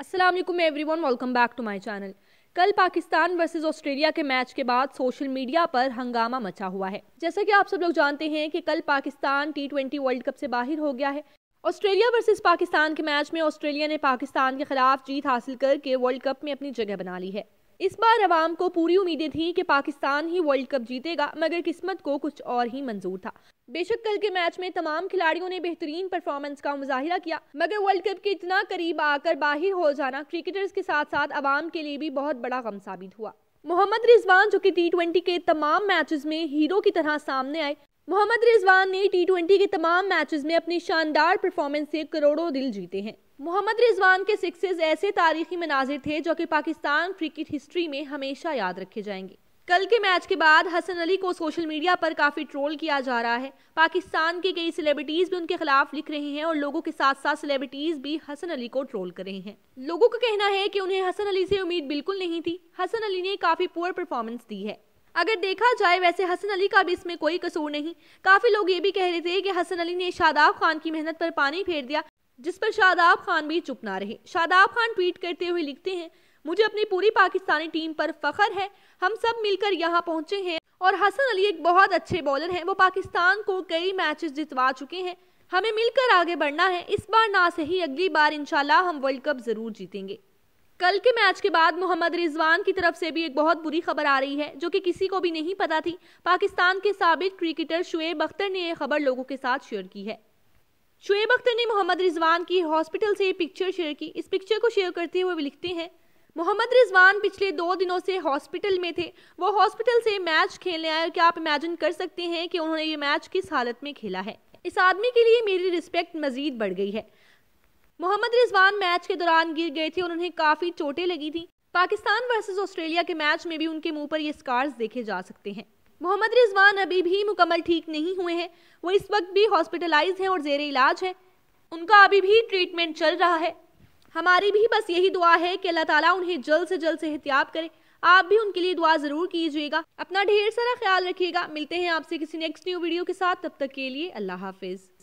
Aslam everyone welcome back to my channel कल Pakistan versus Australia के match के बाद सोशल मीडिया पर हंगामा मचा हुआ है जैसा कि आप सब लोग जानते हैं कि कल Pakistan T twenty World Cup से बाहर हो गया है ऑस्ट्रेलिया वर्सेस पाकिस्तान के मैच में ऑस्ट्रेलिया ने पाकिस्तान के खिलाफ जीत हासिल करके वर्ल्ड कप में अपनी जगह बना ली है इस बार आवाम को पूरी उम्मीदें थी कि पाकिस्तान ही वर्ल्ड कप जीतेगा मगर किस्मत को कुछ और ही मंजूर था बेशक कल के मैच में तमाम खिलाड़ियों ने बेहतरीन परफॉर्मेंस का मुजाहिरा किया मगर वर्ल्ड कप के इतना करीब आकर बाहर हो जाना क्रिकेटर्स के साथ साथ आवाम के लिए भी बहुत बड़ा गम साबित हुआ मोहम्मद रिजवान जो की टी ट्वेंटी के तमाम मैच में हीरो की तरह सामने आए मोहम्मद रिजवान ने टी ट्वेंटी के तमाम मैचेस में अपनी शानदार परफॉर्मेंस से करोड़ों दिल जीते हैं मोहम्मद रिजवान के सिक्सेज ऐसे तारीखी मनाजिर थे जो कि पाकिस्तान क्रिकेट हिस्ट्री में हमेशा याद रखे जाएंगे कल के मैच के बाद हसन अली को सोशल मीडिया पर काफ़ी ट्रोल किया जा रहा है पाकिस्तान के कई सेलिब्रिटीज़ भी उनके खिलाफ लिख रहे हैं और लोगों के साथ साथ सेलिब्रिटीज़ भी हसन अली को ट्रोल कर रहे हैं लोगों का कहना है कि उन्हें हसन अली से उम्मीद बिल्कुल नहीं थी हसन अली ने काफ़ी पुअर परफॉर्मेंस दी है अगर देखा जाए वैसे हसन अली का भी इसमें कोई कसूर नहीं काफ़ी लोग ये भी कह रहे थे कि हसन अली ने शादाब खान की मेहनत पर पानी फेर दिया जिस पर शादाब खान भी चुप ना रहे शादाब खान ट्वीट करते हुए लिखते हैं मुझे अपनी पूरी पाकिस्तानी टीम पर फखर है हम सब मिलकर यहाँ पहुंचे हैं और हसन अली एक बहुत अच्छे बॉलर हैं वो पाकिस्तान को कई मैचेस जितवा चुके हैं हमें मिलकर आगे बढ़ना है इस बार ना सही अगली बार इंशाल्लाह हम वर्ल्ड कप ज़रूर जीतेंगे कल के मैच के बाद मोहम्मद रिजवान की तरफ से भी एक बहुत बुरी खबर आ रही है जो कि किसी को भी नहीं पता थी पाकिस्तान के सबक क्रिकेटर शुएब अख्तर ने यह खबर लोगों के साथ शेयर की है शुएब अख्तर ने मोहम्मद रिजवान की हॉस्पिटल से पिक्चर शेयर की इस पिक्चर को शेयर करते हुए लिखते हैं मोहम्मद रिजवान पिछले दो दिनों से हॉस्पिटल में थे वो हॉस्पिटल से मैच खेलने आए और क्या आप इमेजिन कर सकते हैं कि उन्होंने ये मैच किस हालत में खेला है इस आदमी के लिए मेरी रिस्पेक्ट मजीद बढ़ गई है मोहम्मद रिजवान मैच के दौरान गिर गए थे और उन्हें काफ़ी चोटें लगी थी पाकिस्तान वर्सेज ऑस्ट्रेलिया के मैच में भी उनके मुंह पर ये स्कार्स देखे जा सकते हैं मोहम्मद रिजवान अभी भी मुकम्मल ठीक नहीं हुए हैं वो इस वक्त भी हॉस्पिटलाइज हैं और जेर इलाज हैं उनका अभी भी ट्रीटमेंट चल रहा है हमारी भी बस यही दुआ है कि अल्लाह ताला उन्हें जल्द से जल्द सेहतियाब करे आप भी उनके लिए दुआ ज़रूर कीजिएगा अपना ढेर सारा ख्याल रखिएगा मिलते हैं आपसे किसी नेक्स्ट न्यू वीडियो के साथ तब तक के लिए अल्लाह हाफिज़